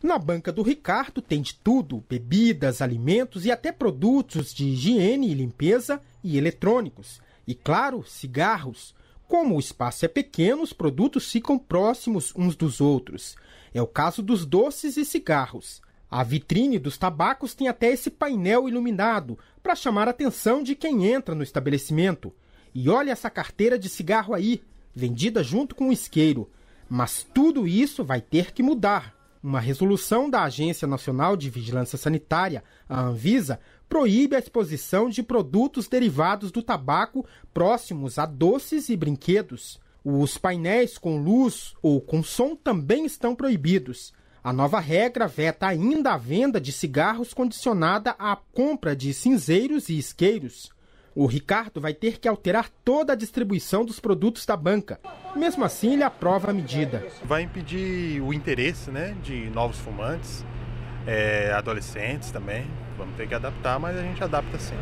Na banca do Ricardo tem de tudo: bebidas, alimentos e até produtos de higiene e limpeza e eletrônicos. E claro, cigarros. Como o espaço é pequeno, os produtos ficam próximos uns dos outros. É o caso dos doces e cigarros. A vitrine dos tabacos tem até esse painel iluminado para chamar a atenção de quem entra no estabelecimento. E olha essa carteira de cigarro aí, vendida junto com o isqueiro. Mas tudo isso vai ter que mudar uma resolução da Agência Nacional de Vigilância Sanitária, a Anvisa, proíbe a exposição de produtos derivados do tabaco próximos a doces e brinquedos. Os painéis com luz ou com som também estão proibidos. A nova regra veta ainda a venda de cigarros condicionada à compra de cinzeiros e isqueiros. O Ricardo vai ter que alterar toda a distribuição dos produtos da banca. Mesmo assim, ele aprova a medida. Vai impedir o interesse né, de novos fumantes, é, adolescentes também. Vamos ter que adaptar, mas a gente adapta sim.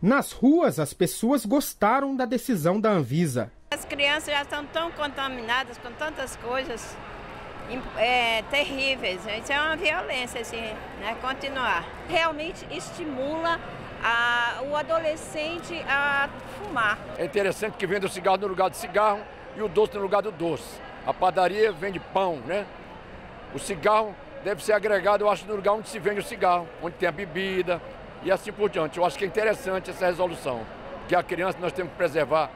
Nas ruas, as pessoas gostaram da decisão da Anvisa. As crianças já estão tão contaminadas com tantas coisas é, terríveis. Isso é uma violência, assim, né, continuar. Realmente estimula a, o adolescente a fumar. É interessante que venda o cigarro no lugar de cigarro, e o doce no lugar do doce. A padaria vende pão, né? O cigarro deve ser agregado, eu acho, no lugar onde se vende o cigarro, onde tem a bebida e assim por diante. Eu acho que é interessante essa resolução, que a criança nós temos que preservar.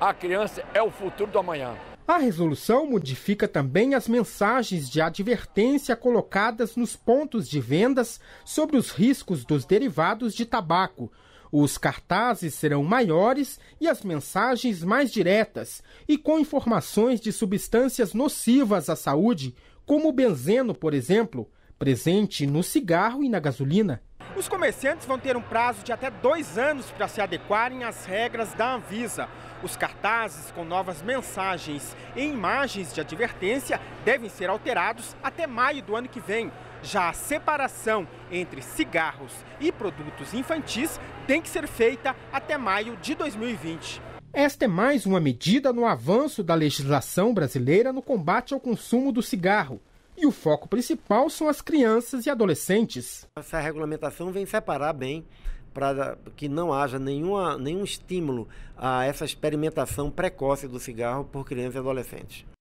A criança é o futuro do amanhã. A resolução modifica também as mensagens de advertência colocadas nos pontos de vendas sobre os riscos dos derivados de tabaco, os cartazes serão maiores e as mensagens mais diretas e com informações de substâncias nocivas à saúde, como o benzeno, por exemplo, presente no cigarro e na gasolina. Os comerciantes vão ter um prazo de até dois anos para se adequarem às regras da Anvisa. Os cartazes com novas mensagens e imagens de advertência devem ser alterados até maio do ano que vem. Já a separação entre cigarros e produtos infantis tem que ser feita até maio de 2020. Esta é mais uma medida no avanço da legislação brasileira no combate ao consumo do cigarro. E o foco principal são as crianças e adolescentes. Essa regulamentação vem separar bem para que não haja nenhuma, nenhum estímulo a essa experimentação precoce do cigarro por crianças e adolescentes.